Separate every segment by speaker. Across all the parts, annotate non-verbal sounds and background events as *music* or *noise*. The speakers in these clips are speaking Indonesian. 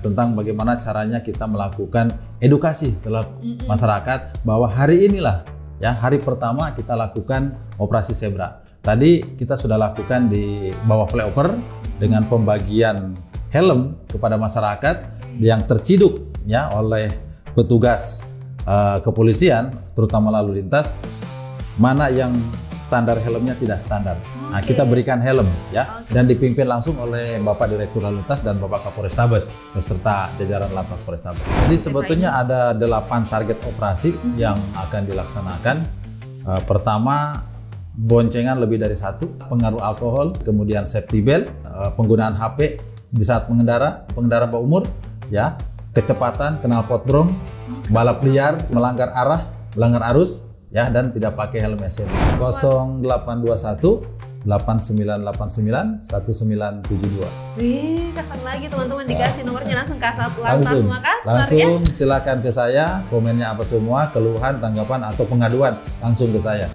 Speaker 1: tentang bagaimana caranya kita melakukan edukasi terhadap mm -hmm. masyarakat bahwa hari inilah ya hari pertama kita lakukan operasi zebra. Tadi kita sudah lakukan di bawah flyover dengan pembagian helm kepada masyarakat yang terciduk ya oleh petugas uh, kepolisian terutama lalu lintas mana yang standar helmnya tidak standar. Nah, kita berikan helm ya dan dipimpin langsung oleh Bapak Direktur Lalu Lintas dan Bapak Kapolres Tabes, beserta jajaran Lantas Polres Tabes. Jadi sebetulnya ada 8 target operasi mhm. yang akan dilaksanakan. Eh, pertama boncengan lebih dari satu, pengaruh alkohol, kemudian safety belt, eh, penggunaan HP di saat pengendara, pengendara berumur, ya, kecepatan, knalpot brong, balap liar, melanggar arah, melanggar arus, ya dan tidak pakai helm SM 0821 8989 1972.
Speaker 2: Wih, kapan lagi teman-teman ya. dikasih nomornya langsung kasat Satlantas langsung, Makassar Langsung ya?
Speaker 1: silakan ke saya, komennya apa semua, keluhan, tanggapan atau pengaduan langsung ke saya.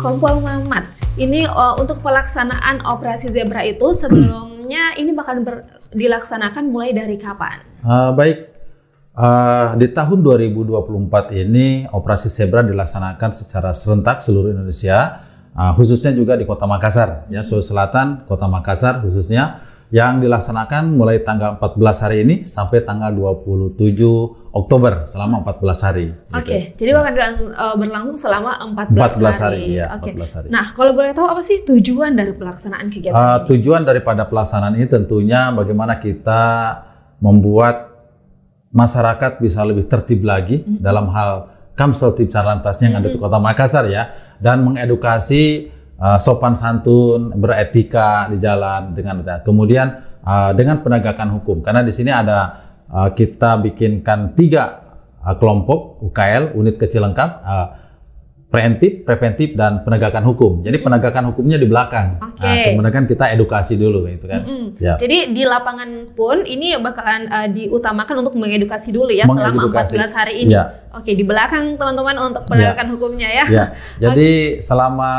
Speaker 2: Kompol Mamat, ini uh, untuk pelaksanaan operasi zebra itu sebelumnya ini bakal dilaksanakan mulai dari kapan?
Speaker 1: Uh, baik, uh, di tahun 2024 ini operasi Zebra dilaksanakan secara serentak seluruh Indonesia, uh, khususnya juga di Kota Makassar, ya Sulawesi Selatan, Kota Makassar khususnya yang dilaksanakan mulai tanggal 14 hari ini sampai tanggal 27 Oktober selama 14 hari. Gitu.
Speaker 2: Oke, gitu. jadi ya. akan berlangsung eh, selama 14, 14 hari. hari ya, okay. 14 hari. Nah, kalau boleh tahu apa sih tujuan dari pelaksanaan kegiatan uh,
Speaker 1: ini? Tujuan daripada pelaksanaan ini tentunya bagaimana kita membuat masyarakat bisa lebih tertib lagi mm -hmm. dalam hal Kamsel Tip Sarlantasnya yang mm -hmm. ada di Kota Makassar ya dan mengedukasi uh, sopan santun, beretika di jalan dengan kemudian uh, dengan penegakan hukum karena di sini ada uh, kita bikinkan tiga uh, kelompok UKL unit kecil lengkap uh, preventif, preventif dan penegakan hukum. Jadi penegakan hukumnya di belakang. Okay. Nah, kemudian kita edukasi dulu gitu kan. Mm -hmm. ya.
Speaker 2: Jadi di lapangan pun ini bakalan uh, diutamakan untuk mengedukasi dulu ya mengedukasi. selama 14 hari ini. Ya. Oke, di belakang teman-teman untuk penegakan ya. hukumnya ya. ya. Jadi
Speaker 1: okay. selama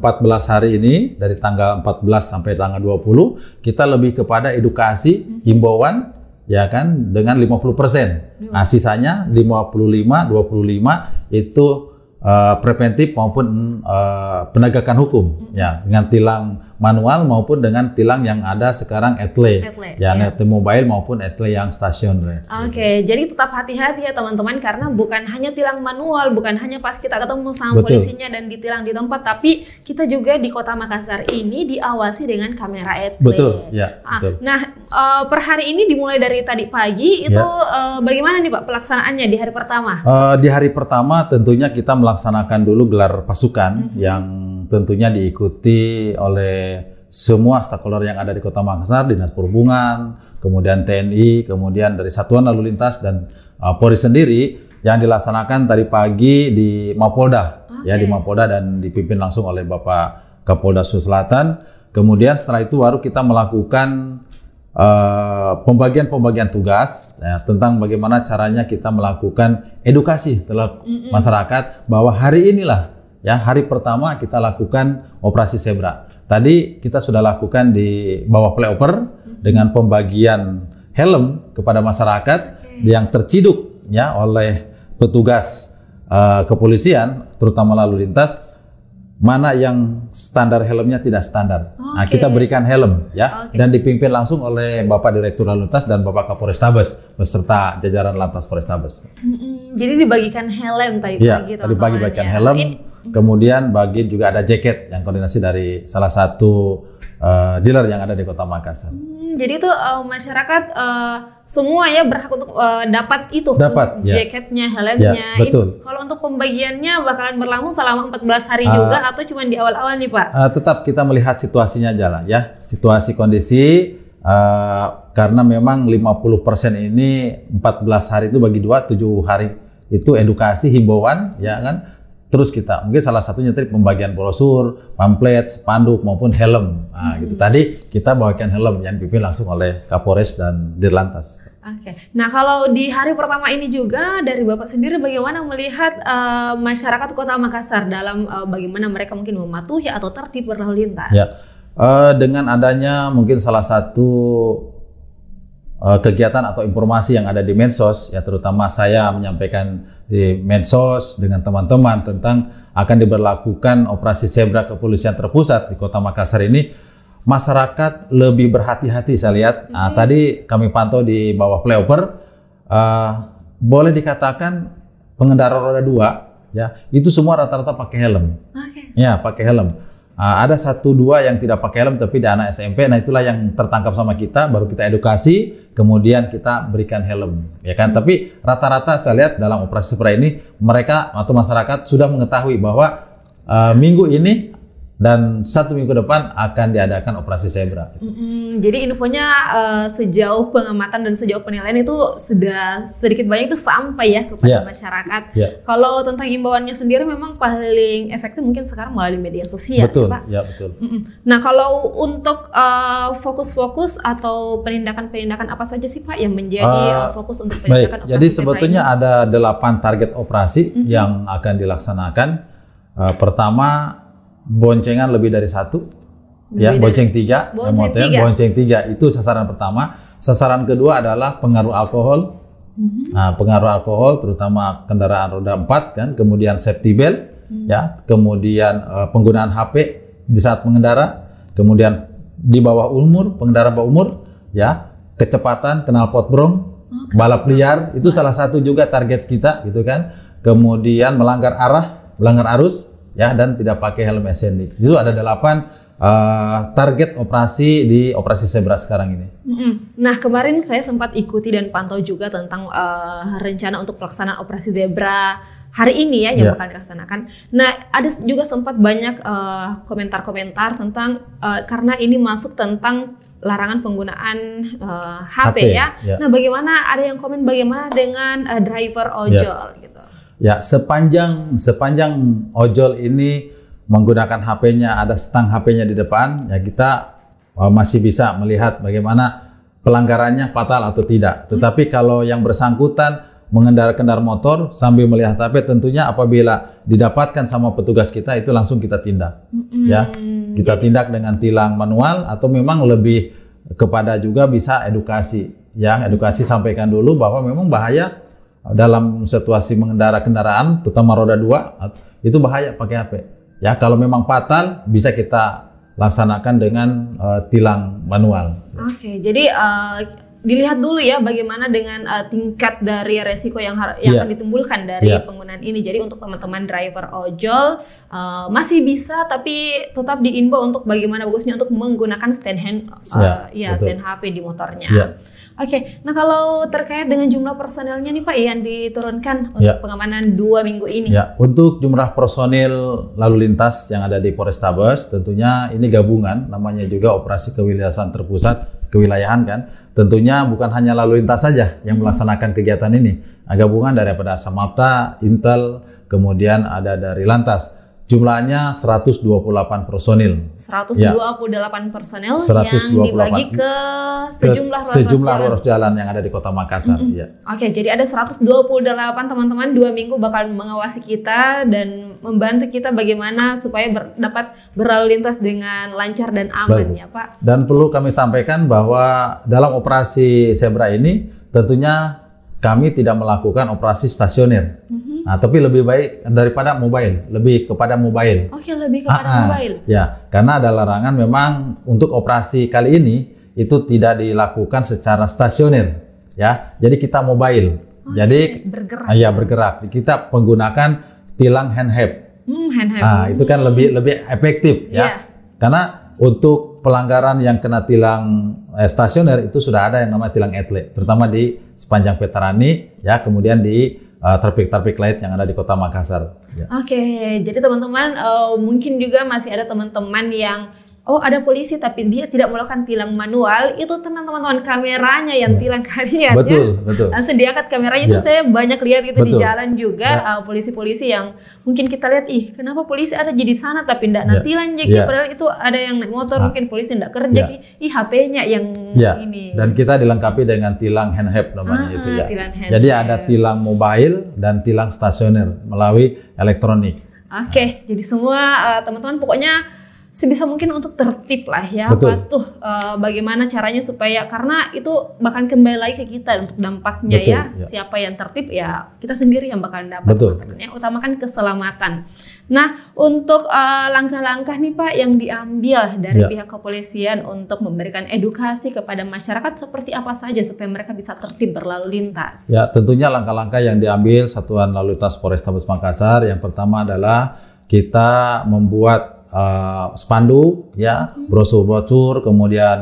Speaker 1: 14 hari ini dari tanggal 14 sampai tanggal 20 kita lebih kepada edukasi, mm -hmm. himbauan ya kan dengan 50%. Mm -hmm. Nah, sisanya 55 25 itu Eh, preventif maupun eh, penegakan hukum ya dengan tilang manual maupun dengan tilang yang ada sekarang etle, ya yeah. etle mobile maupun etle yang stasiun. Oke,
Speaker 2: okay, gitu. jadi tetap hati-hati ya teman-teman karena bukan hanya tilang manual, bukan hanya pas kita ketemu sama Betul. polisinya dan ditilang di tempat, tapi kita juga di Kota Makassar ini diawasi dengan kamera etle. Betul, ya. Ah, betul. Nah, uh, per hari ini dimulai dari tadi pagi ya. itu yeah. uh, bagaimana nih Pak pelaksanaannya di hari pertama?
Speaker 1: Uh, di hari pertama tentunya kita melaksanakan dulu gelar pasukan mm -hmm. yang tentunya diikuti oleh semua stakeholder yang ada di Kota Makassar, Dinas Perhubungan, kemudian TNI, kemudian dari Satuan Lalu Lintas dan uh, Polri sendiri yang dilaksanakan tadi pagi di Mapolda, okay. ya di Mapolda dan dipimpin langsung oleh Bapak Kapolda Sulawesi Selatan. Kemudian setelah itu baru kita melakukan uh, pembagian-pembagian uh, tugas ya, tentang bagaimana caranya kita melakukan edukasi terhadap mm -mm. masyarakat bahwa hari inilah Ya, hari pertama kita lakukan operasi zebra. Tadi kita sudah lakukan di bawah playover dengan pembagian helm kepada masyarakat yang terciduk ya oleh petugas uh, kepolisian terutama lalu lintas mana yang standar helmnya tidak standar. Okay. Nah, kita berikan helm ya okay. dan dipimpin langsung oleh Bapak Direktur Lalu Lintas dan Bapak Kapolrestabes beserta jajaran Lantas Polrestabes. Mm
Speaker 2: -hmm. Jadi dibagikan helm tadi ya, pagi. tadi pagi bagikan ya. helm. Ini
Speaker 1: Kemudian bagi juga ada jaket yang koordinasi dari salah satu uh, dealer yang ada di Kota Makassar.
Speaker 2: Hmm, jadi itu uh, masyarakat uh, eh, semua ya berhak untuk uh, dapat itu dapat, ya. jaketnya, helmnya. Ya, betul. Ini, kalau untuk pembagiannya bakalan berlangsung selama 14 hari uh, juga ah. atau cuma di awal-awal nih Pak?
Speaker 1: Uh, tetap kita melihat situasinya aja lah ya, situasi kondisi. Uh, karena memang 50% ini 14 hari itu bagi dua tujuh hari itu edukasi himbauan ya kan terus kita mungkin salah satunya tadi pembagian brosur, pamflet, spanduk maupun helm. Nah, gitu. hmm. gitu tadi kita bawakan helm yang dipimpin langsung oleh Kapolres dan Dirlantas.
Speaker 2: Oke. Okay. Nah, kalau di hari pertama ini juga dari Bapak sendiri bagaimana melihat uh, masyarakat Kota Makassar dalam uh, bagaimana mereka mungkin mematuhi atau tertib berlalu lintas? Ya.
Speaker 1: Uh, dengan adanya mungkin salah satu Eh, kegiatan atau informasi yang ada di medsos ya terutama saya menyampaikan di medsos dengan teman-teman tentang akan diberlakukan operasi zebra kepolisian terpusat di Kota Makassar ini masyarakat lebih berhati-hati saya lihat. Hmm. Nah, tadi kami pantau di bawah playover, uh, ah, boleh dikatakan pengendara roda dua ya itu semua rata-rata pakai helm. Okay. Ya, pakai helm Uh, ada satu dua yang tidak pakai helm tapi di anak SMP. Nah itulah yang tertangkap sama kita. Baru kita edukasi, kemudian kita berikan helm, ya kan? Hmm. Tapi rata-rata saya lihat dalam operasi seperti ini mereka atau masyarakat sudah mengetahui bahwa uh, minggu ini dan satu minggu depan akan diadakan operasi zebra.
Speaker 2: mm Jadi infonya uh, sejauh pengamatan dan sejauh penilaian itu sudah sedikit banyak itu sampai ya kepada yeah. masyarakat. Yeah. Kalau tentang imbauannya sendiri memang paling efektif mungkin sekarang melalui media sosial. Ya, betul, ya, Pak? ya betul. Mm-hmm. Nah kalau untuk fokus eh, fokus-fokus atau penindakan-penindakan apa saja sih Pak yang menjadi uh,
Speaker 1: fokus untuk penindakan baik. operasi Jadi sebetulnya ini? ada delapan target operasi mm-hmm. yang akan dilaksanakan. Uh, pertama boncengan lebih dari satu, lebih ya dari, bonceng tiga, bonceng motor, tiga. bonceng tiga itu sasaran pertama. Sasaran kedua adalah pengaruh alkohol, mm-hmm. nah, pengaruh alkohol terutama kendaraan roda empat kan, kemudian safety belt, mm-hmm. ya, kemudian uh, penggunaan HP di saat mengendara, kemudian di bawah umur, pengendara bawah umur, ya, kecepatan, knalpot brong, okay. Oh, balap liar itu salah satu juga target kita gitu kan. Kemudian melanggar arah, melanggar arus, ya dan tidak pakai helm SND. Itu ada delapan uh, target operasi di operasi Zebra sekarang ini.
Speaker 2: Mm-hmm. Nah kemarin saya sempat ikuti dan pantau juga tentang uh, rencana untuk pelaksanaan operasi Zebra hari ini ya yang yeah. akan dilaksanakan. Nah, ada juga sempat banyak eh, komentar-komentar uh, tentang uh, karena ini masuk tentang larangan penggunaan uh, HP, HP ya. Yeah. Nah, bagaimana ada yang komen bagaimana dengan uh, driver ya. ojol? Yeah.
Speaker 1: Ya, sepanjang sepanjang ojol ini menggunakan HP-nya ada stang HP-nya di depan, ya kita uh, masih bisa melihat bagaimana pelanggarannya fatal atau tidak. Hmm. Tetapi kalau yang bersangkutan mengendarai kendar motor sambil melihat HP tentunya apabila didapatkan sama petugas kita itu langsung kita tindak. hmm Ya. Kita tindak dengan tilang manual atau memang lebih kepada juga bisa edukasi ya, edukasi sampaikan dulu bahwa memang bahaya dalam situasi mengendara kendaraan, terutama roda dua, itu bahaya pakai HP. Ya, kalau memang fatal bisa kita laksanakan dengan uh, tilang manual.
Speaker 2: Oke, okay, jadi uh, dilihat dulu ya bagaimana dengan uh, tingkat dari resiko yang yang yeah. akan ditimbulkan dari yeah. penggunaan ini. Jadi untuk teman-teman driver ojol uh, masih bisa tapi tetap diimbau untuk bagaimana bagusnya untuk menggunakan stand hand
Speaker 1: uh, yeah, ya stand
Speaker 2: HP di motornya. Yeah. Oke, okay. nah kalau terkait dengan jumlah personilnya nih Pak yang diturunkan untuk ya. pengamanan dua minggu ini.
Speaker 1: Ya, untuk jumlah personil lalu lintas yang ada di Polrestabes tentunya ini gabungan, namanya juga operasi kewilayahan terpusat, kewilayahan kan. Tentunya bukan hanya lalu lintas saja yang hmm. melaksanakan kegiatan ini, nah, gabungan daripada Samapta, Intel, kemudian ada dari Lantas. Jumlahnya 128 personil.
Speaker 2: 128 ya. personil 128 yang dibagi ke sejumlah ruas, sejumlah ruas
Speaker 1: jalan. jalan yang ada di Kota Makassar. Mm -hmm. ya.
Speaker 2: Oke, jadi ada 128 teman-teman dua minggu bakal mengawasi kita dan membantu kita bagaimana supaya ber, dapat berlalu lintas dengan lancar dan aman Betul. ya
Speaker 1: Pak. Dan perlu kami sampaikan bahwa dalam operasi Zebra ini tentunya kami tidak melakukan operasi stasioner. Mm -hmm Nah, tapi lebih baik daripada mobile, lebih kepada mobile. Oke, okay, lebih kepada ah, mobile. Ya, karena ada larangan memang untuk operasi kali ini itu tidak dilakukan secara stasioner, ya. Jadi kita mobile. Oh, jadi bergerak. Ah, bergerak. Kita menggunakan tilang handheld.
Speaker 2: Hmm, handheld. Nah,
Speaker 1: itu kan hmm. lebih lebih efektif ya. Yeah. Karena untuk pelanggaran yang kena tilang eh, stasioner itu sudah ada yang namanya tilang etle, terutama di sepanjang Petarani ya, kemudian di terpik terpik uh, light yang ada di kota Makassar.
Speaker 2: Ya. Oke, okay. jadi teman-teman uh, mungkin juga masih ada teman-teman yang oh ada polisi tapi dia tidak melakukan tilang manual itu tenang teman-teman kameranya yang ya. tilang kalian ya. betul ya. betul langsung diangkat kameranya ya. itu iya. saya banyak lihat itu di jalan juga iya. eh, polisi-polisi ya. yang mungkin kita lihat ih kenapa polisi ada jadi sana tapi tidak nanti ya. lanjut ya. padahal itu ada yang naik motor ah. mungkin polisi tidak kerja ya. ih HP-nya yang
Speaker 1: ya. ini dan kita dilengkapi dengan tilang handheld namanya ah, itu ah, ya jadi ada tilang mobile dan tilang stasioner melalui elektronik
Speaker 2: Oke, okay, nah. jadi semua eh, teman-teman uh, teman -teman, pokoknya sebisa mungkin untuk tertib lah ya Betul. patuh uh, bagaimana caranya supaya karena itu bahkan kembali lagi ke kita untuk dampaknya Betul, ya. ya siapa yang tertib ya kita sendiri yang bakal dapat ya utamakan keselamatan nah untuk eh, langkah-langkah nih pak yang diambil dari ya. pihak kepolisian untuk memberikan edukasi kepada masyarakat seperti apa saja supaya mereka bisa tertib berlalu lintas
Speaker 1: ya tentunya langkah-langkah yang diambil satuan lalu lintas Polrestabes Makassar yang pertama adalah kita membuat uh, spanduk ya, brosur-brosur, kemudian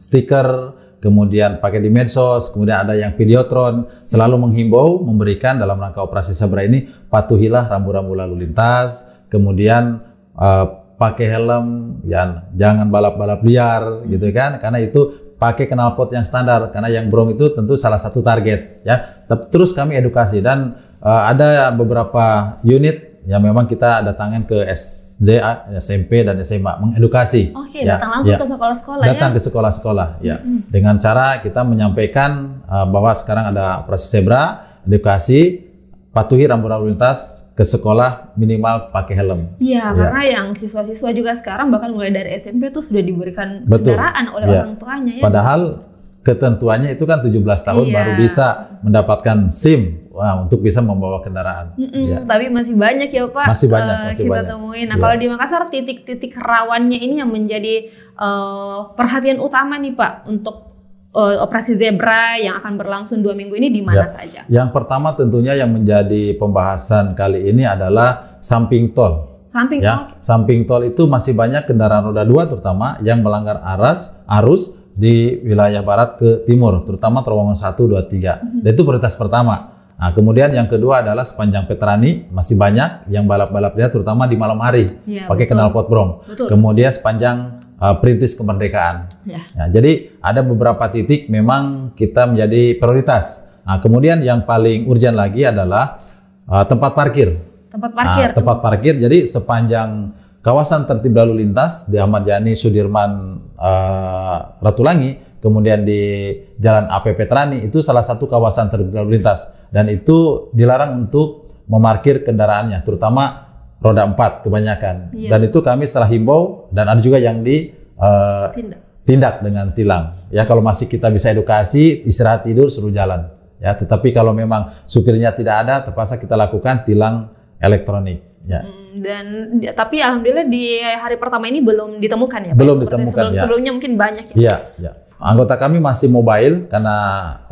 Speaker 1: stiker, kemudian pakai di medsos, kemudian ada yang videotron, selalu menghimbau memberikan dalam rangka operasi Sabra ini patuhilah rambu-rambu lalu lintas, kemudian uh, pakai helm, jangan ya, jangan balap-balap liar gitu kan, karena itu pakai knalpot yang standar karena yang brong itu tentu salah satu target ya. Terus kami edukasi dan uh, ada beberapa unit Ya memang kita datangin ke SD, SMP dan SMA mengedukasi. Oke, okay, ya, datang langsung ya. ke
Speaker 2: sekolah-sekolah ya. Datang ya? ke
Speaker 1: sekolah-sekolah ya. Mm-hmm. Dengan cara kita menyampaikan uh, bahwa sekarang ada operasi zebra, edukasi, patuhi rambu lalu lintas ke sekolah minimal pakai helm.
Speaker 2: Iya, ya. karena yang siswa-siswa juga sekarang bahkan mulai dari SMP itu sudah diberikan Betul. kendaraan oleh ya. orang tuanya ya. Padahal
Speaker 1: ketentuannya itu kan 17 tahun iya. baru bisa mendapatkan SIM Wah, untuk bisa membawa kendaraan.
Speaker 2: Mm -mm, ya. Tapi masih banyak ya Pak. Masih banyak, uh, masih kita banyak. temuin. Nah, yeah. kalau di Makassar titik-titik rawannya ini yang menjadi uh, perhatian utama nih Pak untuk uh, operasi zebra yang akan berlangsung dua minggu ini di mana ya. saja?
Speaker 1: Yang pertama tentunya yang menjadi pembahasan kali ini adalah samping tol. Samping ya, tol. Samping tol itu masih banyak kendaraan roda dua terutama yang melanggar aras arus di wilayah barat ke timur, terutama terowongan 1, 2, 3. Dan itu prioritas pertama. Nah, kemudian yang kedua adalah sepanjang Petrani masih banyak yang balap balap dia terutama di malam hari ya, pakai knalpot brong. Kemudian sepanjang uh, perintis kemerdekaan. Ya. Nah, jadi ada beberapa titik memang kita menjadi prioritas. Nah, kemudian yang paling urgent lagi adalah uh, tempat parkir.
Speaker 2: Tempat parkir. Nah,
Speaker 1: tempat parkir. Jadi sepanjang kawasan tertib lalu lintas di Ahmad Yani Sudirman uh, Ratulangi, kemudian di Jalan AP Petrani itu salah satu kawasan tertib lalu lintas dan itu dilarang untuk memarkir kendaraannya, terutama roda empat kebanyakan. yeah. Dan itu kami setelah himbau dan ada juga yang di uh, tindak. tindak dengan tilang. Ya kalau masih kita bisa edukasi, istirahat tidur, suruh jalan. Ya, tetapi kalau memang supirnya tidak ada, terpaksa kita lakukan tilang elektronik. Ya. Mm,
Speaker 2: dan tapi alhamdulillah di hari pertama ini belum ditemukan ya. Belum Pak? ditemukan. Sebelum, ya. Sebelumnya mungkin banyak
Speaker 1: ya. ya. Anggota kami masih mobile karena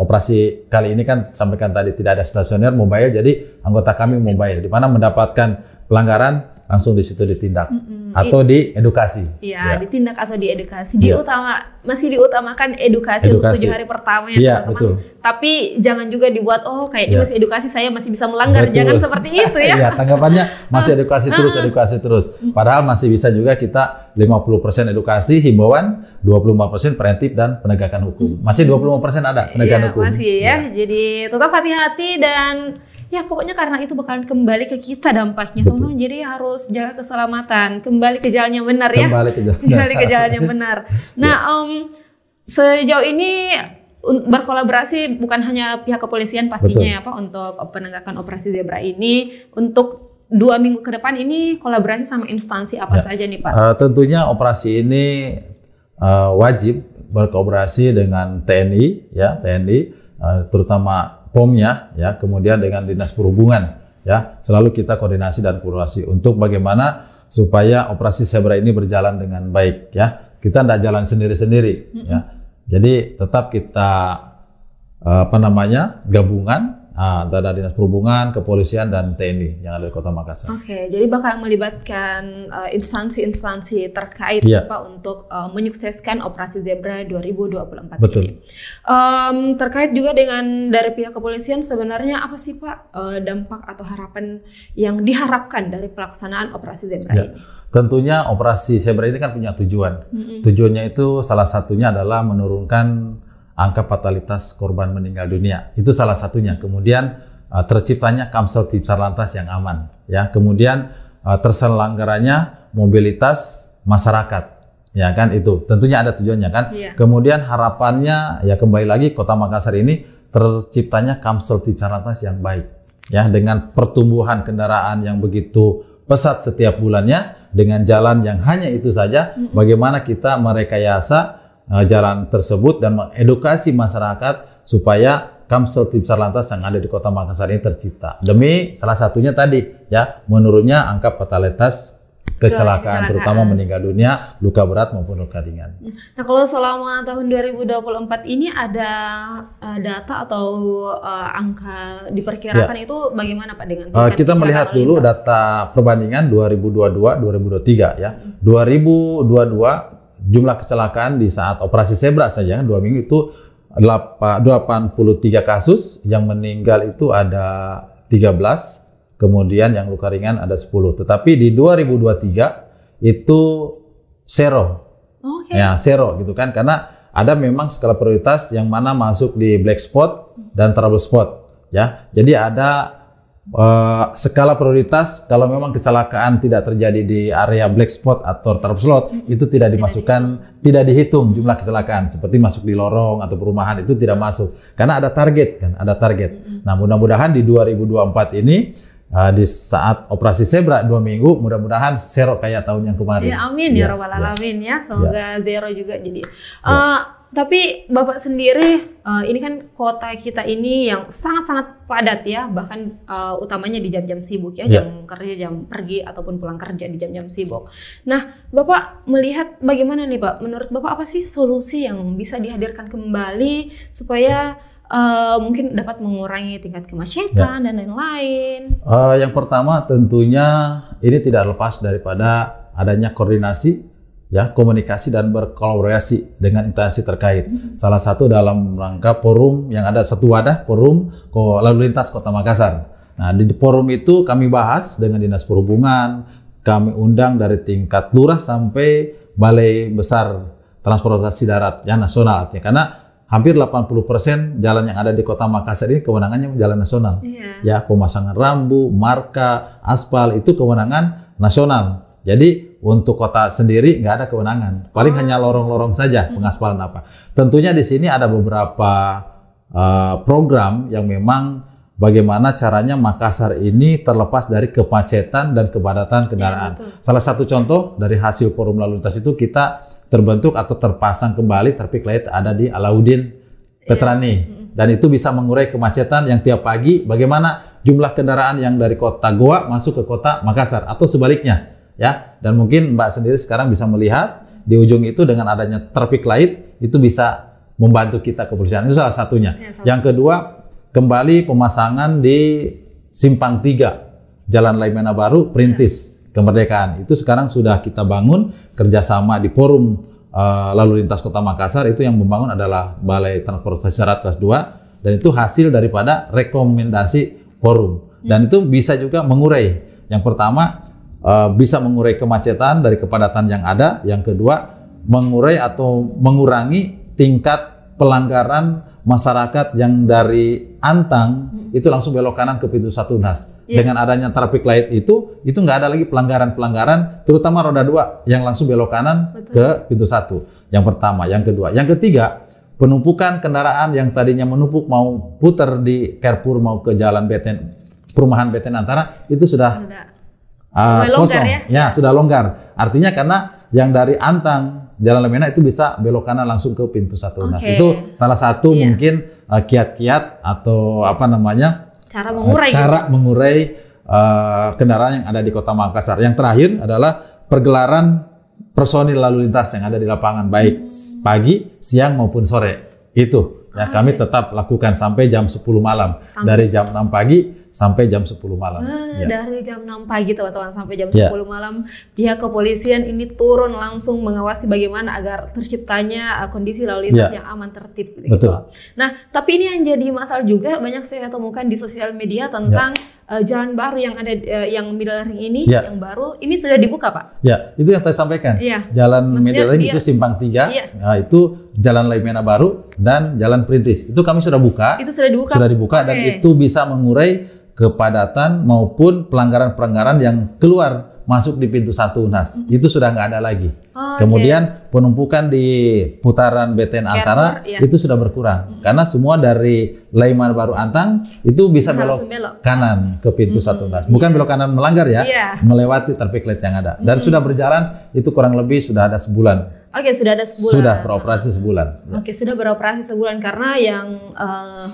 Speaker 1: operasi kali ini kan sampaikan tadi tidak ada stasioner mobile, jadi anggota kami mobile di mana mendapatkan pelanggaran langsung di situ ditindak mm -mm. atau iya. diedukasi.
Speaker 2: Iya, ya. ditindak atau diedukasi. Di ya. utama masih diutamakan edukasi, edukasi. untuk tujuh hari pertama ya, ya teman-teman. Tapi jangan juga dibuat oh kayaknya ya. masih edukasi saya masih bisa melanggar. Betul. Jangan seperti itu ya. *laughs* Iya,
Speaker 1: tanggapannya masih edukasi *laughs* terus, edukasi terus. Padahal masih bisa juga kita 50% edukasi himbauan, 25% preventif dan penegakan hukum. Masih 25% ada iya, penegakan ya, hukum. Masih
Speaker 2: ya. ya. Jadi tetap hati-hati dan ya pokoknya karena itu bakalan kembali ke kita dampaknya teman-teman jadi harus jaga keselamatan kembali ke jalan yang benar ya kembali ke jalan, kembali ke jalan yang benar nah um, sejauh ini berkolaborasi bukan hanya pihak kepolisian pastinya Betul. ya Pak untuk penegakan operasi zebra ini untuk dua minggu ke depan ini kolaborasi sama instansi apa ya. saja nih Pak? Uh,
Speaker 1: tentunya operasi ini uh, wajib berkolaborasi dengan TNI ya TNI uh, eh, terutama pom ya, kemudian dengan Dinas Perhubungan ya, selalu kita koordinasi dan kurasi untuk bagaimana supaya operasi Zebra ini berjalan dengan baik ya. Kita tidak jalan sendiri-sendiri mm -hmm. ya. Jadi tetap kita apa namanya? gabungan Ah, antara dinas perhubungan, kepolisian dan TNI yang ada di Kota Makassar. Oke,
Speaker 2: jadi bakal melibatkan eh, instansi-instansi terkait yeah. Pak untuk uh, menyukseskan operasi Zebra 2024 Betul. ini. Um, terkait juga dengan dari pihak kepolisian sebenarnya apa sih Pak uh, dampak atau harapan yang diharapkan dari pelaksanaan operasi Zebra yeah. ini?
Speaker 1: Tentunya operasi Zebra ini kan punya tujuan. Mm -hmm. Tujuannya itu salah satunya adalah menurunkan angka fatalitas korban meninggal dunia. Itu salah satunya. Kemudian uh, terciptanya Kamsel Tipsar Lantas yang aman, ya. Kemudian uh, terselenggaranya mobilitas masyarakat, ya kan itu. Tentunya ada tujuannya kan. Yeah. Kemudian harapannya ya kembali lagi Kota Makassar ini terciptanya Kamsel Tipsar Lantas yang baik, ya dengan pertumbuhan kendaraan yang begitu pesat setiap bulannya dengan jalan yang hanya itu saja. Mm -hmm. Bagaimana kita merekayasa Eh, jalan tersebut dan mengedukasi masyarakat supaya Kamsel tim Lantas yang ada di Kota Makassar ini tercipta. Demi salah satunya tadi ya menurunnya angka fatalitas kecelakaan, kecelakaan terutama meninggal dunia, luka berat maupun luka ringan.
Speaker 2: Nah, kalau selama tahun 2024 ini ada uh, data atau uh, angka diperkirakan ya. itu bagaimana Pak dengan uh, kita melihat dulu
Speaker 1: data perbandingan 2022 2023 ya. Hmm. 2022 jumlah kecelakaan di saat operasi zebra saja dua minggu itu 83 kasus yang meninggal itu ada 13 kemudian yang luka ringan ada 10 tetapi di 2023 itu zero okay. ya zero gitu kan karena ada memang skala prioritas yang mana masuk di black spot dan trouble spot ya jadi ada uh, skala prioritas kalau memang kecelakaan tidak terjadi di area black spot atau trap slot mm-hmm. itu tidak dimasukkan tidak, tidak dihitung jumlah kecelakaan seperti masuk di lorong atau perumahan itu tidak masuk karena ada target kan ada target mm-hmm. nah mudah-mudahan di 2024 ini Uh, di saat operasi zebra dua minggu mudah-mudahan zero kayak tahun yang kemarin. Ya, amin ya, ya robbal ya.
Speaker 2: alamin ya. ya. Semoga ya. zero juga jadi. Ya. Eh, tapi Bapak sendiri uh, ini kan kota kita ini yang sangat-sangat padat ya, bahkan uh, utamanya di jam-jam sibuk ya, yeah. jam kerja, jam pergi ataupun pulang kerja di jam-jam sibuk. Nah, Bapak melihat bagaimana nih Pak? Menurut Bapak apa sih solusi yang bisa dihadirkan kembali supaya uh, mungkin dapat mengurangi tingkat kemacetan yeah. dan lain-lain?
Speaker 1: Uh, yang pertama tentunya ini tidak lepas daripada adanya koordinasi ya komunikasi dan berkolaborasi dengan instansi terkait. Hmm. Salah satu dalam rangka forum yang ada satu wadah forum lalu lintas Kota Makassar. Nah, di forum itu kami bahas dengan Dinas Perhubungan, kami undang dari tingkat lurah sampai balai besar transportasi darat yang nasional artinya karena hampir 80% jalan yang ada di Kota Makassar ini kewenangannya jalan nasional. Iya. Ya, pemasangan rambu, marka, aspal itu kewenangan nasional. Jadi untuk kota sendiri nggak ada kewenangan. Paling ah. hanya lorong-lorong saja hmm. pengaspalan apa. Tentunya di sini ada beberapa uh, program yang memang bagaimana caranya Makassar ini terlepas dari kemacetan dan kepadatan ya, kendaraan. Ya, Salah satu contoh dari hasil forum lalu lintas itu kita terbentuk atau terpasang kembali traffic light ada di Alauddin ya. Petrani. Ya. Dan itu bisa mengurai kemacetan yang tiap pagi bagaimana jumlah kendaraan yang dari kota Goa masuk ke kota Makassar atau sebaliknya ya. Dan mungkin Mbak sendiri sekarang bisa melihat di ujung itu dengan adanya traffic light itu bisa membantu kita kebersihan. Itu salah satunya. Ya, salah. Yang kedua, kembali pemasangan di simpang tiga Jalan Laimena Baru Perintis ya. Kemerdekaan. Itu sekarang sudah kita bangun kerjasama di forum uh, lalu lintas Kota Makassar itu yang membangun adalah Balai Transportasi Darat kelas 2 dan itu hasil daripada rekomendasi forum. Ya. Dan itu bisa juga mengurai. Yang pertama, Eh, bisa mengurai kemacetan dari kepadatan yang ada. Yang kedua, mengurai atau mengurangi tingkat pelanggaran masyarakat yang dari antang hmm. itu langsung belok kanan ke pintu satu nas. Yeah. Dengan adanya traffic light itu, itu nggak ada lagi pelanggaran-pelanggaran, terutama roda dua yang langsung belok kanan Betul. ke pintu satu. Yang pertama, yang kedua, yang ketiga, penumpukan kendaraan yang tadinya menumpuk mau putar di Kerpur mau ke jalan Beten perumahan Beten Antara itu sudah uh, kosong. Ya? ya sudah longgar. Artinya karena yang dari Antang Jalan Lemena itu bisa belok kanan langsung ke pintu satu lunas. Okay. Itu salah satu iya. mungkin eh, kiat-kiat uh, atau apa namanya
Speaker 2: cara mengurai eh, gitu. cara gitu.
Speaker 1: mengurai uh, kendaraan yang ada di Kota Makassar. Yang terakhir adalah pergelaran personil lalu lintas yang ada di lapangan baik hmm. pagi, siang maupun sore. Itu ya okay. Oh, kami iya. tetap lakukan sampai jam 10 malam. Sampai. Dari jam 6 pagi sampai jam 10 malam. Ah, ya.
Speaker 2: Dari jam 6 pagi teman-teman sampai jam ya. 10 malam pihak kepolisian ini turun langsung mengawasi bagaimana agar terciptanya uh, kondisi lalu lintas ya. yang aman tertib gitu. Betul. Nah, tapi ini yang jadi masalah juga banyak saya temukan di sosial media tentang ya uh, jalan baru yang ada uh, yang middle ring ini ya. yang baru ini sudah dibuka pak?
Speaker 1: Ya itu yang saya sampaikan. Ya. Jalan Maksudnya, middle ring iya. itu simpang tiga, ya. nah, itu jalan Laimena Baru dan jalan Perintis itu kami sudah buka. Itu sudah dibuka. Sudah dibuka okay. dan itu bisa mengurai kepadatan maupun pelanggaran-pelanggaran yang keluar masuk di pintu satu UNAS. Mm -hmm. Itu sudah nggak ada lagi. Oh, Kemudian okay. penumpukan di putaran BTN antara ya. itu sudah berkurang. Mm -hmm. Karena semua dari Leiman Baru Antang itu bisa belok, belok kanan ke pintu mm -hmm. satu UNAS. Mm-hmm. Bukan yeah. belok kanan melanggar ya, yeah. melewati traffic light yang ada. Dan mm -hmm. sudah berjalan itu kurang lebih sudah ada sebulan. Oke, okay, sudah ada sebulan. Sudah beroperasi sebulan. Oke,
Speaker 2: okay, sudah beroperasi sebulan karena yang uh,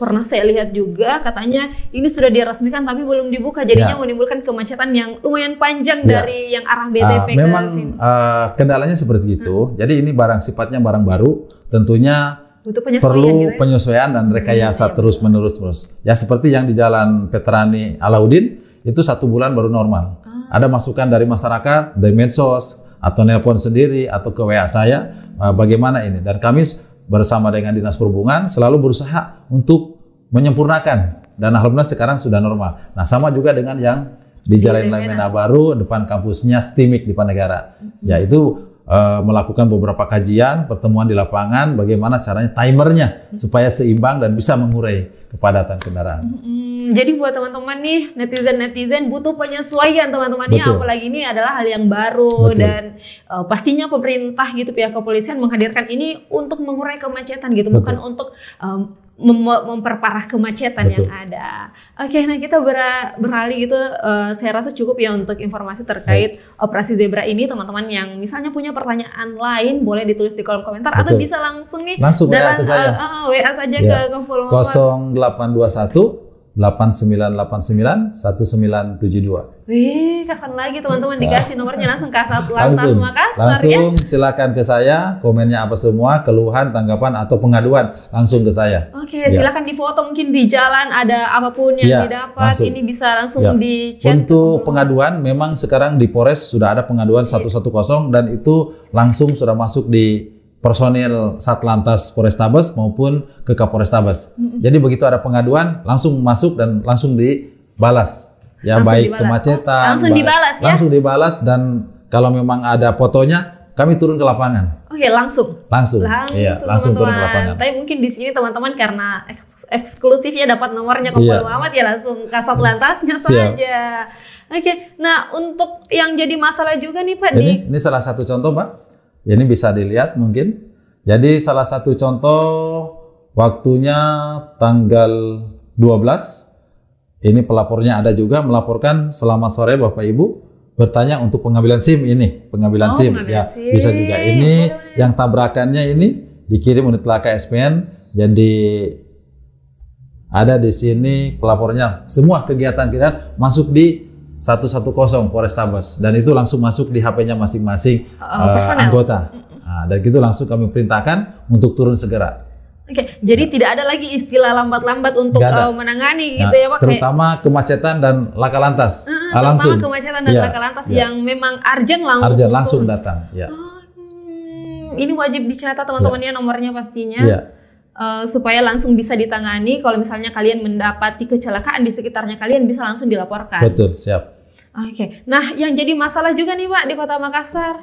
Speaker 2: pernah saya lihat juga katanya ini sudah diresmikan tapi belum dibuka jadinya ya. menimbulkan kemacetan yang lumayan panjang ya. dari yang arah BTP uh, ah, memang, ke sini.
Speaker 1: Uh, kendalanya seperti itu. Hmm. Jadi ini barang sifatnya barang baru, tentunya
Speaker 2: penyesuaian perlu gitu ya?
Speaker 1: penyesuaian dan hmm, rekayasa hmm, iya. terus menerus terus. Ya seperti yang di Jalan Petrani Alauddin itu satu bulan baru normal. Ah. Ada masukan dari masyarakat, dari medsos atau nelpon sendiri atau ke WA saya ah, bagaimana ini dan kami bersama dengan Dinas Perhubungan selalu berusaha untuk menyempurnakan dan alhamdulillah sekarang sudah normal. Nah, sama juga dengan yang di Jalan Lemena Baru depan kampusnya Stimik di Panegara. Mm-hmm. Yaitu e, eh, melakukan beberapa kajian, pertemuan di lapangan bagaimana caranya timernya mm-hmm. supaya seimbang dan bisa mengurai kepadatan kendaraan.
Speaker 2: Hmm, jadi buat teman-teman nih netizen-netizen butuh penyesuaian teman-temannya ya apalagi ini adalah hal yang baru Betul. dan uh, pastinya pemerintah gitu pihak kepolisian menghadirkan ini untuk mengurai kemacetan gitu Betul. bukan untuk um, mem memperparah kemacetan Betul. yang ada. Oke, okay, nah kita ber beralih gitu, uh, saya rasa cukup ya untuk informasi terkait Baik. operasi zebra ini, teman-teman yang misalnya punya pertanyaan lain boleh ditulis di kolom komentar Betul. atau bisa langsung nih langsung dalam, WA ke saya, uh, uh, eh, WA saja ya. ke
Speaker 1: 0821 8989 1972.
Speaker 2: Wih, kapan lagi teman-teman nah. dikasih nomornya langsung Kasat langsung. Makassar langsung, ya? Langsung
Speaker 1: silakan ke saya, komennya apa semua, keluhan, tanggapan atau pengaduan langsung ke saya.
Speaker 2: Oke, okay, ya. silakan difoto mungkin di jalan ada apapun yang ya, didapat, langsung. ini bisa langsung ya. di chat.
Speaker 1: Untuk pengaduan memang sekarang di Polres sudah ada pengaduan 110 iya. dan itu langsung sudah masuk di personil Satlantas Polrestabes maupun ke Kapolrestabes. Mm -hmm. Jadi begitu ada pengaduan langsung masuk dan langsung dibalas. Ya langsung baik dibalas. kemacetan. Oh, langsung dibalas ya. Langsung dibalas dan kalau memang ada fotonya kami turun ke lapangan.
Speaker 2: Oke, langsung.
Speaker 1: Langsung. Langsung, iya, langsung teman -teman. turun ke lapangan. Tapi
Speaker 2: mungkin di sini teman-teman karena eks eksklusifnya dapat nomornya Kompol yeah. Muhammad ya langsung kasat lantasnya saja. Oke. Nah, untuk yang jadi masalah juga nih Pak ini,
Speaker 1: di Ini salah satu contoh, Pak ini bisa dilihat mungkin. Jadi salah satu contoh waktunya tanggal 12. Ini pelapornya ada juga melaporkan selamat sore Bapak Ibu bertanya untuk pengambilan SIM ini, pengambilan oh, SIM pengambilan ya. SIM. Bisa juga ini Boleh. yang tabrakannya ini dikirim unit laka SPN jadi ada di sini pelapornya semua kegiatan kita masuk di 110 Polrestabes dan itu langsung masuk di HP-nya masing-masing uh, uh, anggota. Nah, dan itu langsung kami perintahkan untuk turun segera.
Speaker 2: Oke, okay, jadi ya. tidak ada lagi istilah lambat-lambat untuk uh, menangani nah, gitu ya Pak. Terutama
Speaker 1: kemacetan dan laka lantas. Uh, terutama langsung. kemacetan dan ya, laka lantas ya. yang
Speaker 2: memang urgent langsung. Urgent langsung
Speaker 1: datang. Ya. Oh,
Speaker 2: hmm, ini wajib dicatat teman-temannya ya. nomornya pastinya. Ya uh, supaya langsung bisa ditangani kalau misalnya kalian mendapati kecelakaan di sekitarnya kalian bisa langsung dilaporkan. Betul, siap. Oke. Okay. Nah, yang jadi masalah juga nih Pak di Kota Makassar,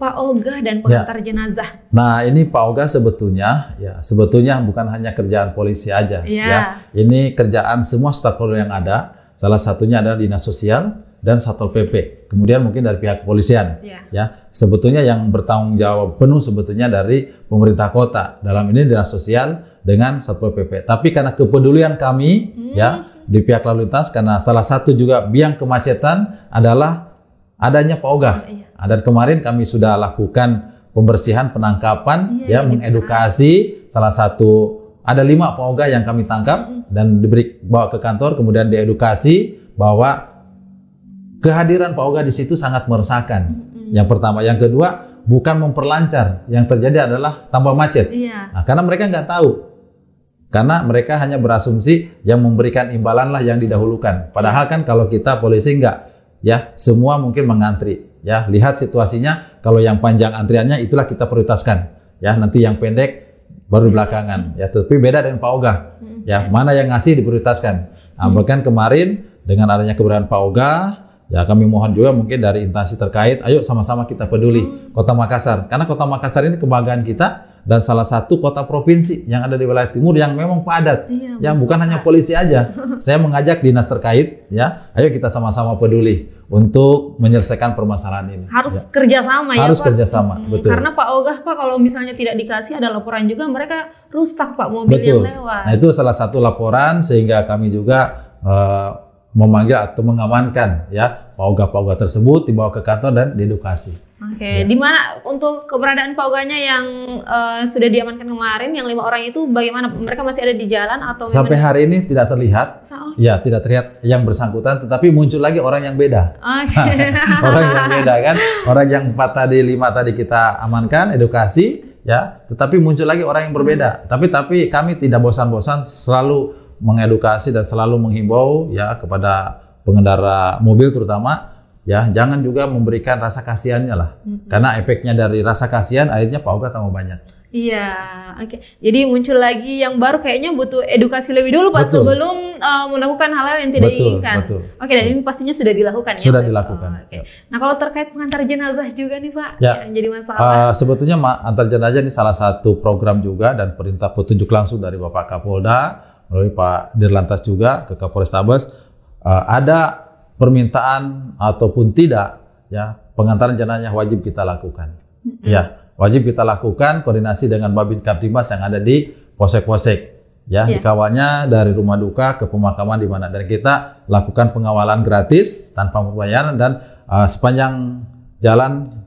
Speaker 2: Pak Ogah dan pengantar ya. jenazah.
Speaker 1: Nah, ini Pak Ogah sebetulnya ya sebetulnya bukan hanya kerjaan polisi aja ya. ya. Ini kerjaan semua stakeholder yang ada. Salah satunya adalah dinas sosial, dan Satpol PP. Kemudian mungkin dari pihak kepolisian. Yeah. Ya, sebetulnya yang bertanggung jawab penuh sebetulnya dari pemerintah kota. Dalam ini dinas sosial dengan Satpol PP. Tapi karena kepedulian kami mm. ya di pihak lalu lintas karena salah satu juga biang kemacetan adalah adanya paogah. Yeah, iya, iya. Dan kemarin kami sudah lakukan pembersihan, penangkapan yeah, ya yeah, mengedukasi yeah. salah satu ada lima paogah yang kami tangkap dan diberi bawa ke kantor kemudian diedukasi bahwa Kehadiran Pak Oga di situ sangat meresahkan. Hmm. Yang pertama, yang kedua bukan memperlancar, yang terjadi adalah tambah macet. Iya. Nah, karena mereka nggak tahu, karena mereka hanya berasumsi yang memberikan imbalan lah yang didahulukan. Padahal kan kalau kita polisi nggak, ya semua mungkin mengantri. Ya lihat situasinya, kalau yang panjang antriannya itulah kita prioritaskan. Ya nanti yang pendek baru iya. belakangan. Ya tapi beda dengan Pak Oga. Ya mana yang ngasih diprioritaskan. Nah, mm. bahkan kemarin dengan adanya keberadaan Pak Oga, Ya kami mohon juga mungkin dari instansi terkait, ayo sama-sama kita peduli Kota Makassar. Karena Kota Makassar ini kebanggaan kita dan salah satu kota provinsi yang ada di wilayah timur yang memang padat, iya, yang ya, bukan hanya polisi aja. Saya mengajak dinas terkait, ya, ayo kita sama-sama peduli untuk menyelesaikan permasalahan ini. Harus ya.
Speaker 2: kerjasama ya Harus Pak.
Speaker 1: kerjasama, hmm, betul. Karena Pak
Speaker 2: Ogah Pak kalau misalnya tidak dikasih ada laporan juga mereka rusak Pak mobil betul. yang lewat. Nah itu
Speaker 1: salah satu laporan sehingga kami juga uh, memanggil atau mengamankan ya pauga-pauga tersebut dibawa ke kantor dan diedukasi.
Speaker 2: Oke, okay. ya. di mana untuk keberadaan pauganya yang uh, sudah diamankan kemarin yang lima orang itu bagaimana mereka masih ada di jalan atau sampai hari
Speaker 1: ini tidak terlihat? Ya, tidak terlihat yang bersangkutan tetapi muncul lagi orang yang beda.
Speaker 2: Oke, *laughs* orang yang
Speaker 1: beda kan, orang yang empat tadi lima tadi kita amankan edukasi ya, tetapi muncul lagi orang yang berbeda. Hmm. Tapi tapi kami tidak bosan-bosan selalu mengedukasi dan selalu menghimbau ya kepada pengendara mobil terutama ya jangan juga memberikan rasa kasihannya lah mm-hmm. karena efeknya dari rasa kasihan akhirnya pauga tambah banyak
Speaker 2: iya oke okay. jadi muncul lagi yang baru kayaknya butuh edukasi lebih dulu pak betul. sebelum uh, melakukan hal-hal yang tidak betul, diinginkan oke okay, dan ini pastinya sudah dilakukan sudah ya
Speaker 1: sudah dilakukan oh, okay. Ya.
Speaker 2: nah kalau terkait pengantar jenazah juga nih pak ya. yang jadi masalah uh,
Speaker 1: sebetulnya antar jenazah ini salah satu program juga dan perintah petunjuk langsung dari bapak kapolda melalui Pak Dirlantas juga ke Kapolrestabes uh, ada permintaan ataupun tidak ya pengantaran jenazah wajib kita lakukan. Mm -hmm. Ya, wajib kita lakukan koordinasi dengan Babin Kaptimas yang ada di posek-posek ya yeah. kawannya dari rumah duka ke pemakaman di mana dan kita lakukan pengawalan gratis tanpa pembayaran dan uh, sepanjang jalan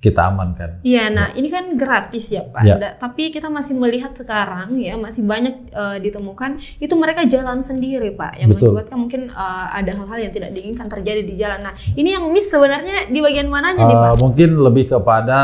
Speaker 1: kita amankan.
Speaker 2: Iya, nah ya. ini kan gratis ya Pak. Ya. Tapi kita masih melihat sekarang ya masih banyak uh, ditemukan itu mereka jalan sendiri Pak, yang Betul. mungkin uh, ada hal-hal yang tidak diinginkan terjadi di jalan. Nah ini yang miss sebenarnya di bagian mananya uh, nih Pak? Eh,
Speaker 1: mungkin lebih kepada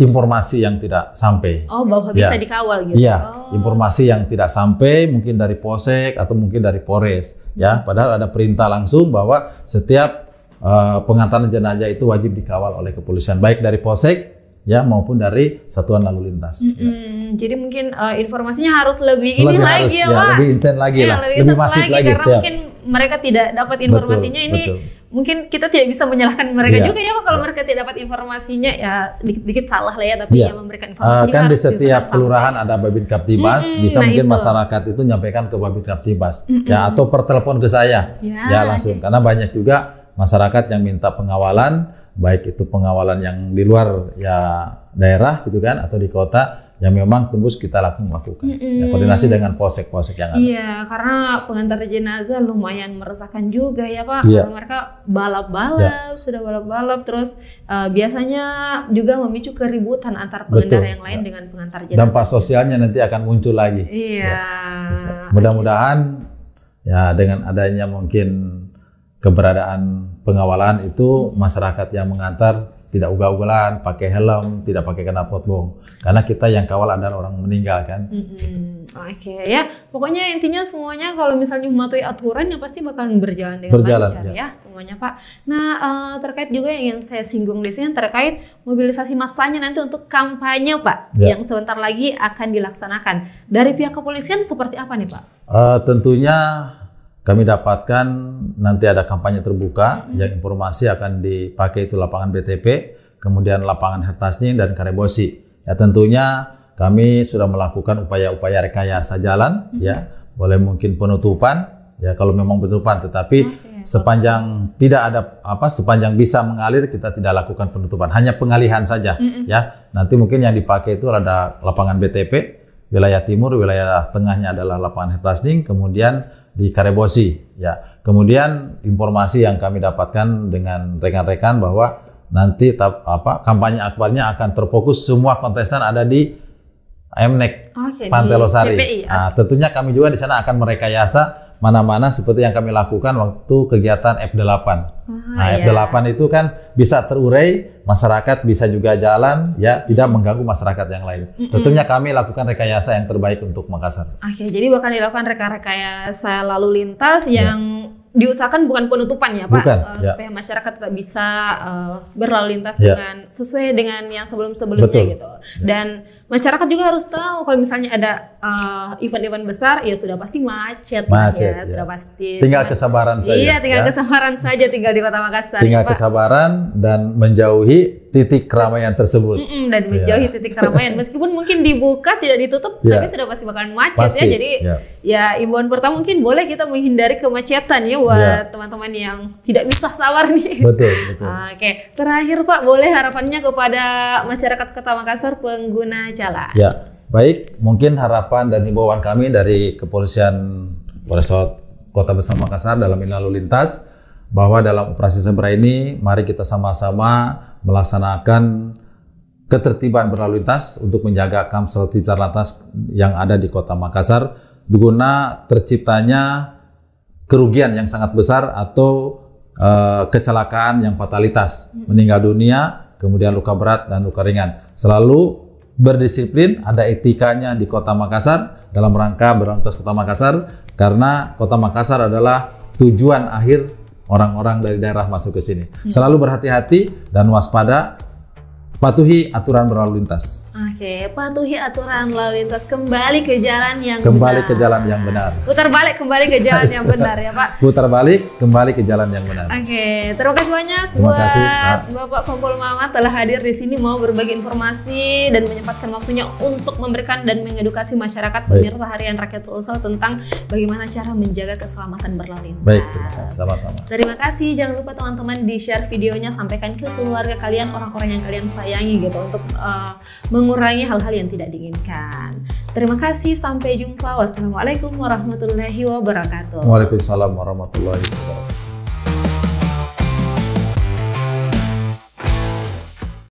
Speaker 1: informasi yang tidak sampai.
Speaker 2: Oh, bahwa ya. bisa dikawal gitu. Iya, oh.
Speaker 1: informasi yang tidak sampai mungkin dari polsek atau mungkin dari polres ya. Hmm. Padahal ada perintah langsung bahwa setiap Eh, pengantaran jenazah itu wajib dikawal oleh kepolisian baik dari polsek ya maupun dari satuan lalu lintas. Mm
Speaker 2: -hmm. ya. Jadi mungkin uh, informasinya harus lebih, lebih ini harus, lagi ya, ya lebih intens lagi ya, lah, lebih, lebih masif lagi, lagi karena siap. mungkin mereka tidak dapat informasinya betul, ini. Betul. Mungkin kita tidak bisa menyalahkan mereka iya. juga ya kalau iya. mereka tidak dapat informasinya ya dikit-dikit salah lah ya tapi iya. yang memberikan informasi. Uh, kan di
Speaker 1: setiap kelurahan sampai. ada babin kaptibas, hmm, bisa nah mungkin itu. masyarakat itu nyampaikan ke babin kaptibas -hmm. ya atau pertelepon ke saya ya, ya langsung karena banyak juga masyarakat yang minta pengawalan, baik itu pengawalan yang di luar ya daerah gitu kan atau di kota yang memang tembus kita langsung lakukan.
Speaker 2: Mm -hmm. ya, koordinasi dengan
Speaker 1: posek-posek yang ada.
Speaker 2: Iya, karena pengantar jenazah lumayan meresahkan juga ya Pak. Iya. mereka balap-balap, iya. sudah balap-balap, terus uh, biasanya juga memicu keributan antar pengendara Betul. yang lain iya. dengan pengantar jenazah. Dampak
Speaker 1: sosialnya nanti akan muncul lagi.
Speaker 2: Iya. Ya, gitu.
Speaker 1: Mudah-mudahan ya dengan adanya mungkin keberadaan pengawalan itu masyarakat yang mengantar tidak ugal-ugalan, pakai helm, tidak pakai kena potbong. Karena kita yang kawal adalah orang meninggal kan.
Speaker 2: Mm-hmm. Gitu. Oke okay, ya, pokoknya intinya semuanya kalau misalnya mematuhi aturan ya pasti bakalan berjalan dengan berjalan, lancar ya. ya semuanya Pak. Nah uh, terkait juga yang ingin saya singgung di sini terkait mobilisasi massanya nanti untuk kampanye Pak ya. yang sebentar lagi akan dilaksanakan. Dari pihak kepolisian seperti apa nih Pak?
Speaker 1: Uh, tentunya kami dapatkan nanti ada kampanye terbuka hmm. yang informasi akan dipakai itu lapangan BTP, kemudian lapangan Hertasni dan Karebosi. Ya tentunya kami sudah melakukan upaya-upaya rekayasa jalan hmm. ya, boleh mungkin penutupan ya kalau memang penutupan tetapi okay. Ya, sepanjang tidak ada apa sepanjang bisa mengalir kita tidak lakukan penutupan hanya pengalihan saja mm ya nanti mungkin yang dipakai itu ada lapangan BTP wilayah timur wilayah tengahnya adalah lapangan Hertasning kemudian di Karebosi ya. Kemudian informasi yang kami dapatkan dengan rekan-rekan bahwa nanti tap, apa kampanye akbarnya akan terfokus semua kontestan ada di Mnek
Speaker 2: okay, Pantai Losari. Ya. Nah,
Speaker 1: tentunya kami juga di sana akan merekayasa mana-mana seperti yang kami lakukan waktu kegiatan F8. Ah,
Speaker 2: nah, iya. F8
Speaker 1: itu kan bisa terurai, masyarakat bisa juga jalan ya, tidak mengganggu masyarakat yang lain. Mm -mm. Tentunya kami lakukan rekayasa yang terbaik untuk Makassar.
Speaker 2: Oke, jadi bahkan dilakukan rekayasa lalu lintas iya. yang ya. diusahakan bukan penutupan ya, Pak, bukan, uh, ya. supaya masyarakat tetap bisa uh, berlalu lintas ya. dengan sesuai dengan yang sebelum-sebelumnya gitu. Iya. Dan masyarakat juga harus tahu kalau misalnya ada eh, event-event uh, besar ya sudah pasti macet, macet ya, ya, sudah pasti. Tinggal
Speaker 1: kesabaran saja. Iya, tinggal ya.
Speaker 2: kesabaran saja tinggal di Kota Makassar. Tinggal ya,
Speaker 1: kesabaran dan menjauhi titik keramaian tersebut. Mm -mm,
Speaker 2: dan ya. menjauhi ya. titik keramaian meskipun mungkin dibuka tidak ditutup ya. tapi sudah pasti bakalan macet ya. pasti. ya. Jadi ya, ya imbauan pertama mungkin boleh kita menghindari kemacetan ya buat ya. teman-teman ya. yang tidak bisa sabar nih. Betul, betul. Oke, okay. terakhir Pak boleh harapannya kepada masyarakat Kota Makassar pengguna berjalan.
Speaker 1: Ya, baik. Mungkin harapan dan himbauan kami dari kepolisian Polres Kota Besar Makassar dalam lalu lintas bahwa dalam operasi Sembra ini mari kita sama-sama melaksanakan ketertiban berlalu lintas untuk menjaga kamsel cipta lantas yang ada di kota Makassar guna terciptanya kerugian yang sangat besar atau uh, kecelakaan yang fatalitas hmm. meninggal dunia kemudian luka berat dan luka ringan selalu berdisiplin, ada etikanya di Kota Makassar dalam rangka berantas Kota Makassar karena Kota Makassar adalah tujuan akhir orang-orang dari daerah masuk ke sini. Ya. Selalu berhati-hati dan waspada, patuhi aturan berlalu lintas.
Speaker 2: Oke, patuhi aturan lalu lintas. Kembali ke jalan yang kembali benar. ke
Speaker 1: jalan yang benar.
Speaker 2: Putar balik kembali ke jalan yang *laughs* benar ya Pak.
Speaker 1: Putar balik kembali ke jalan yang benar.
Speaker 2: Oke, terima kasih banyak terima buat kasih, Bapak Kompol Mama telah hadir di sini mau berbagi informasi dan menyempatkan waktunya untuk memberikan dan mengedukasi masyarakat pemirsa harian rakyat Sulsel tentang bagaimana cara menjaga keselamatan berlalu lintas.
Speaker 1: Baik, terima kasih. Sama-sama.
Speaker 2: Terima kasih. Jangan lupa teman-teman di share videonya sampaikan ke keluarga kalian, orang-orang yang kalian sayangi gitu untuk uh, mengurangi hal-hal yang tidak diinginkan. Terima kasih, sampai jumpa. Wassalamualaikum warahmatullahi wabarakatuh.
Speaker 1: Waalaikumsalam warahmatullahi wabarakatuh.